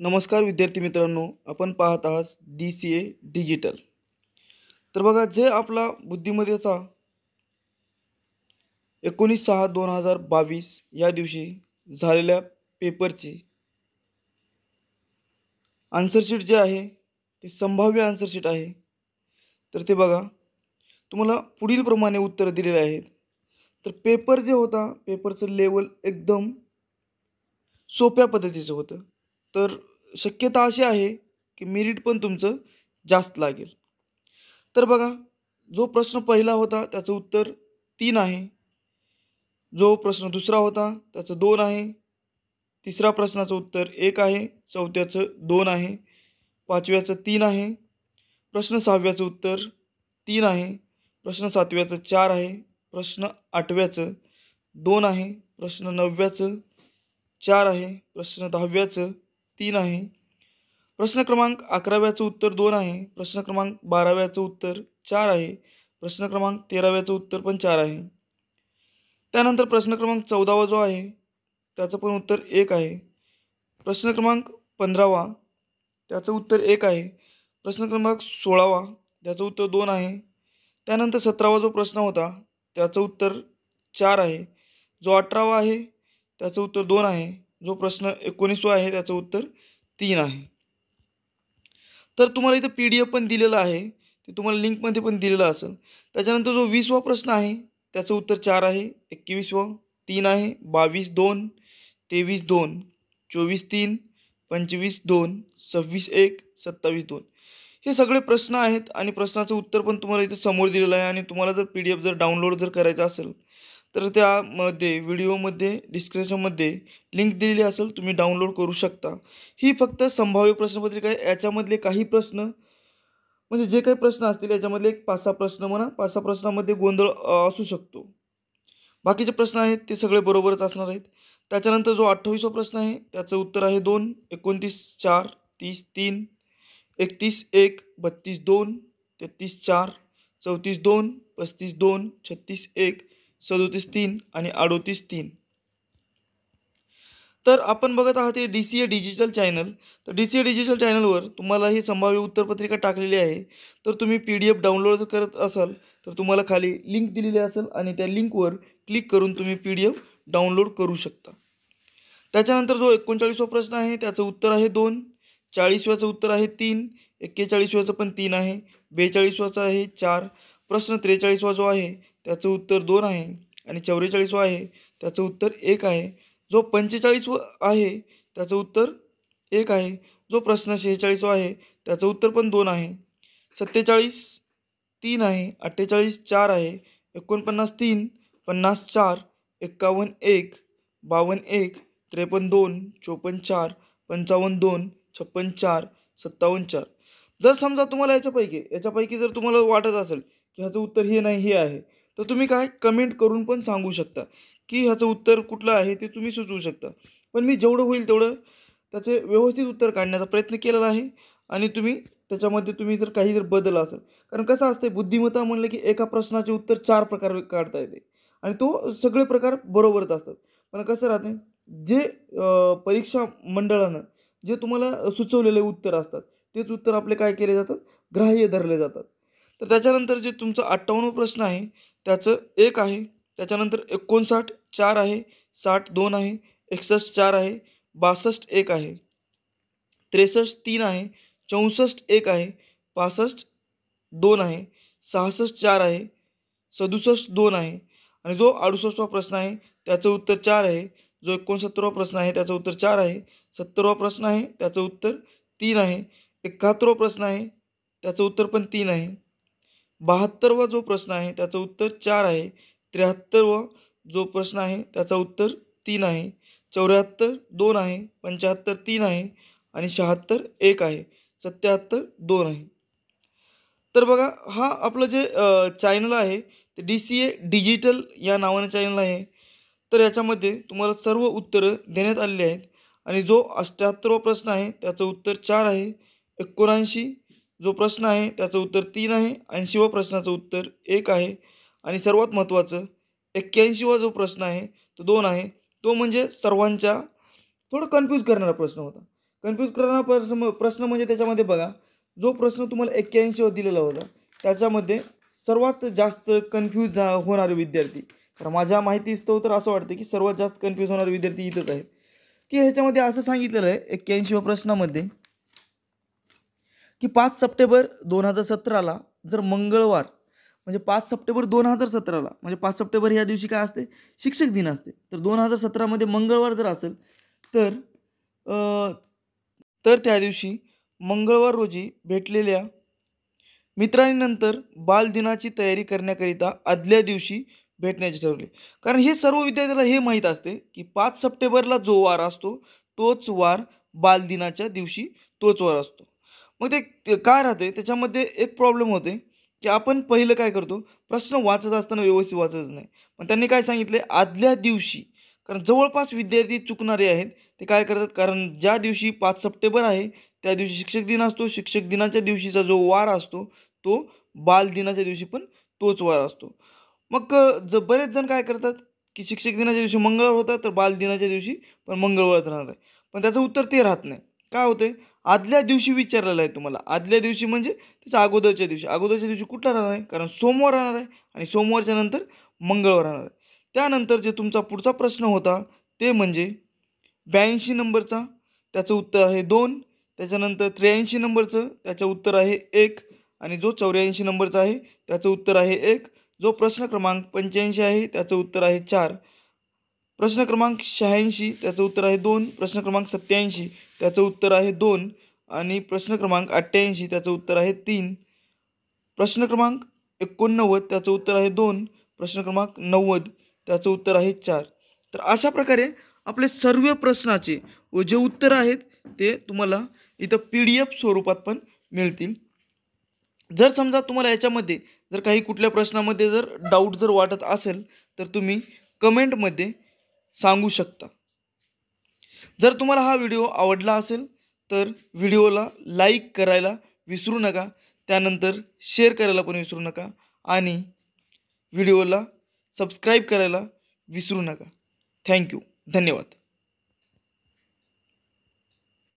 नमस्कार विद्यार्थी मित्रांनो आपण पाहत आहात डी सी ए डिजिटल तर बघा जे आपला बुद्धिमत्तेचा एकोणीस सहा दोन हजार बावीस या दिवशी झालेल्या पेपरची आन्सरशीट जे आहे ते संभाव्य आन्सरशीट आहे तर ते बघा तुम्हाला पुढील प्रमाणे उत्तरं दिलेले आहेत तर पेपर जे होता पेपरचं लेवल एकदम सोप्या पद्धतीचं होतं तर शक्यता अशी आहे की मेरिट पण तुमचं जास्त लागेल तर बघा जो प्रश्न पहिला होता त्याचं उत्तर तीन आहे जो प्रश्न दुसरा होता त्याचं दोन आहे तिसरा प्रश्नाचं उत्तर एक आहे चौथ्याचं दोन आहे पाचव्याचं तीन आहे प्रश्न सहाव्याचं उत्तर तीन आहे प्रश्न सातव्याचं चार आहे प्रश्न आठव्याचं दोन आहे प्रश्न नवव्याचं चार आहे प्रश्न दहाव्याचं तीन आहे प्रश्न क्रमांक अकराव्याचं उत्तर दोन आहे प्रश्न क्रमांक बाराव्याचं उत्तर चार आहे प्रश्न क्रमांक तेराव्याचं उत्तर पण चार आहे त्यानंतर प्रश्न क्रमांक चौदावा जो आहे त्याचं पण उत्तर एक आहे प्रश्न क्रमांक पंधरावा त्याचं उत्तर एक आहे प्रश्न क्रमांक सोळावा त्याचं उत्तर दोन आहे त्यानंतर सतरावा जो प्रश्न होता त्याचं उत्तर चार आहे जो अठरावा आहे त्याचं उत्तर दोन आहे जो प्रश्न एकोणीसवा आहे त्याचं उत्तर तीन आहे तर तुम्हाला इथं पी डी एफ पण दिलेलं आहे ते तुम्हाला लिंकमध्ये पण दिलेलं असेल त्याच्यानंतर जो वीसवा प्रश्न आहे त्याचं उत्तर चार आहे एकवीसवा तीन आहे बावीस दोन तेवीस दोन चोवीस तीन पंचवीस दोन सव्वीस एक सत्तावीस दोन हे सगळे प्रश्न आहेत आणि प्रश्नाचं उत्तर पण तुम्हाला इथं समोर दिलेलं आहे आणि तुम्हाला जर पी डी एफ जर डाउनलोड जर करायचं असेल तर त्यामध्ये व्हिडिओमध्ये डिस्क्रिप्शनमध्ये लिंक दिलेली असेल तुम्ही डाउनलोड करू शकता ही फक्त संभाव्य प्रश्नपत्रिका आहे याच्यामधले काही प्रश्न म्हणजे जे काही प्रश्न असतील याच्यामधले एक पाच सहा प्रश्न म्हणा पाच सहा प्रश्नामध्ये गोंधळ असू शकतो बाकीचे प्रश्न आहेत ते सगळे बरोबरच असणार आहेत त्याच्यानंतर जो अठ्ठावीसवा प्रश्न आहे त्याचं उत्तर आहे दोन एकोणतीस चार तीस तीन एकतीस एक बत्तीस दोन तेहत्तीस चार चौतीस दोन पस्तीस दोन छत्तीस एक सदोतीस तीन आणि अडोतीस तीन तर आपण बघत आहात हे D C A digital channel तर डी सी ए डिजिटल चॅनलवर तुम्हाला ही संभाव्य उत्तरपत्रिका टाकलेली आहे तर तुम्ही पी डी एफ डाउनलोड करत असाल तर तुम्हाला खाली लिंक दिलेली असेल आणि त्या लिंकवर क्लिक करून तुम्ही पी डी एफ डाउनलोड करू शकता त्याच्यानंतर जो एकोणचाळीसवा प्रश्न आहे त्याचं उत्तर आहे दोन चाळीसव्याचं उत्तर आहे तीन एक्केचाळीसव्याचं पण तीन आहे बेचाळीसव्याचं आहे चार प्रश्न त्रेचाळीसवा जो आहे त्याचं उत्तर दोन आहे आणि चौवेचाळीसवं आहे त्याचं उत्तर एक आहे जो पंचेचाळीसवं आहे त्याचं उत्तर एक आहे जो प्रश्न शेहेचाळीसवा आहे त्याचं उत्तर पण दोन आहे सत्तेचाळीस तीन आहे अठ्ठेचाळीस चार आहे एकोणपन्नास तीन पन्नास चार एक्कावन्न एक बावन्न एक त्रेपन्न दोन चोपन्न चार पंचावन्न दोन छप्पन्न चार सत्तावन्न चार जर समजा तुम्हाला याच्यापैकी याच्यापैकी जर तुम्हाला वाटत असेल की ह्याचं उत्तर हे नाही हे आहे तर तुम्ही काय कमेंट करून पण सांगू शकता की ह्याचं उत्तर कुठलं आहे ते तुम्ही सुचवू शकता पण मी जेवढं होईल तेवढं त्याचे व्यवस्थित उत्तर काढण्याचा प्रयत्न केलेला आहे आणि तुम्ही त्याच्यामध्ये तुम्ही जर काही जर बदल असेल कारण कसं असते बुद्धिमत्ता म्हणलं की एका प्रश्नाचे उत्तर चार प्रकार काढता येते आणि तो सगळे प्रकार बरोबरच असतात पण कसं राहते जे परीक्षा मंडळानं जे तुम्हाला सुचवलेले उत्तर असतात तेच उत्तर आपले काय केले जातात ग्राह्य धरले जातात तर त्याच्यानंतर जे तुमचा अठ्ठावन्न प्रश्न आहे त्याचं एक आहे त्याच्यानंतर एकोणसाठ चार आहे साठ दोन आहे एकसष्ट चार आहे बासष्ट एक आहे त्रेसष्ट तीन आहे चौसष्ट एक आहे पासष्ट दोन आहे सहासष्ट चार आहे सदुसष्ट दोन आहे आणि जो अडुसष्टवा प्रश्न आहे त्याचं उत्तर चार आहे जो एकोणसत्तरवा प्रश्न आहे त्याचं उत्तर चार आहे सत्तरवा प्रश्न आहे त्याचं उत्तर तीन आहे एकाहत्तरवा प्रश्न आहे त्याचं उत्तर पण तीन आहे बहात्तरवा जो प्रश्न आहे त्याचं उत्तर चार आहे त्र्याहत्तरवा जो प्रश्न आहे त्याचं उत्तर तीन आहे चौऱ्याहत्तर दोन आहे पंच्याहत्तर तीन आहे आणि शहात्तर एक आहे सत्याहत्तर दोन आहे तर बघा हा आपलं जे चॅनल आहे ते डी सी ए डिजिटल या नावानं चॅनल आहे तर याच्यामध्ये तुम्हाला सर्व उत्तरं देण्यात आलेली आहेत आणि जो अष्ट्याहत्तरवा प्रश्न आहे त्याचं उत्तर चार आहे एकोणऐंशी जो प्रश्न आहे त्याचं उत्तर तीन आहे ऐंशीवा प्रश्नाचं उत्तर एक आहे आणि सर्वात महत्त्वाचं एक्क्याऐंशीवा जो प्रश्न आहे तो दोन आहे तो म्हणजे सर्वांच्या थोडं कन्फ्यूज करणारा प्रश्न होता कन्फ्यूज करणारा प्रश्न प्रश्न म्हणजे त्याच्यामध्ये बघा जो प्रश्न तुम्हाला व दिलेला होता त्याच्यामध्ये सर्वात जास्त कन्फ्यूज झा होणारे विद्यार्थी तर माझ्या असतो तर असं वाटतं की सर्वात जास्त कन्फ्यूज होणारे विद्यार्थी इथंच आहे की ह्याच्यामध्ये असं सांगितलेलं आहे व प्रश्नामध्ये की पाच सप्टेंबर दोन हजार सतराला जर मंगळवार म्हणजे पाच सप्टेंबर दोन हजार सतराला म्हणजे पाच सप्टेंबर ह्या दिवशी काय असते शिक्षक दिन असते तर दोन हजार सतरामध्ये मंगळवार जर असेल तर तर त्या दिवशी मंगळवार रोजी भेटलेल्या मित्रांनंतर बालदिनाची तयारी करण्याकरिता आदल्या दिवशी भेटण्याचे ठरवले कारण हे सर्व विद्यार्थ्याला हे माहीत असते की पाच सप्टेंबरला जो वार असतो तोच वार बालदिनाच्या दिवशी तोच वार असतो मग ते काय राहते त्याच्यामध्ये एक प्रॉब्लेम होते की आपण पहिलं काय करतो प्रश्न वाचत असताना व्यवस्थित वाचत नाही पण त्यांनी काय सांगितले आदल्या दिवशी कारण जवळपास विद्यार्थी चुकणारे आहेत ते काय करतात कारण ज्या दिवशी पाच सप्टेंबर आहे त्या दिवशी शिक्षक दिन असतो शिक्षक दिनाच्या दिवशीचा जो वार असतो तो बालदिनाच्या दिवशी पण तोच वार असतो मग ज बरेच जण काय करतात की शिक्षक दिनाच्या दिवशी मंगळवार होतात तर बालदिनाच्या दिवशी पण मंगळवारच राहणार आहे पण त्याचं उत्तर ते राहत नाही काय होते आदल्या दिवशी विचारलेलं आहे तुम्हाला आदल्या दिवशी म्हणजे त्याच्या अगोदरच्या दिवशी अगोदरच्या दिवशी कुठला राहणार आहे कारण सोमवार राहणार आहे आणि सोमवारच्या नंतर मंगळवार राहणार आहे त्यानंतर जे तुमचा पुढचा प्रश्न होता ते म्हणजे ब्याऐंशी नंबरचा त्याचं उत्तर आहे दोन त्याच्यानंतर त्र्याऐंशी नंबरचं त्याचं उत्तर आहे एक आणि जो चौऱ्याऐंशी नंबरचा आहे त्याचं उत्तर आहे एक जो प्रश्न क्रमांक पंच्याऐंशी आहे त्याचं उत्तर आहे चार प्रश्न क्रमांक शहाऐंशी त्याचं उत्तर आहे दोन प्रश्न क्रमांक सत्याऐंशी त्याचं उत्तर आहे दोन आणि प्रश्न क्रमांक अठ्ठ्याऐंशी त्याचं उत्तर आहे तीन प्रश्न क्रमांक एकोणनव्वद त्याचं उत्तर आहे दोन प्रश्न क्रमांक नव्वद त्याचं उत्तर आहे चार तर अशा प्रकारे आपले सर्व प्रश्नाचे व जे उत्तर आहेत ते तुम्हाला इथं पी डी एफ स्वरूपात पण मिळतील जर समजा तुम्हाला याच्यामध्ये जर काही कुठल्या प्रश्नामध्ये जर डाऊट जर वाटत असेल तर तुम्ही कमेंटमध्ये सांगू शकता जर तुम्हाला हा व्हिडिओ आवडला असेल तर व्हिडिओला लाईक करायला विसरू नका त्यानंतर शेअर करायला पण विसरू नका आणि व्हिडिओला सबस्क्राईब करायला विसरू नका थँक्यू धन्यवाद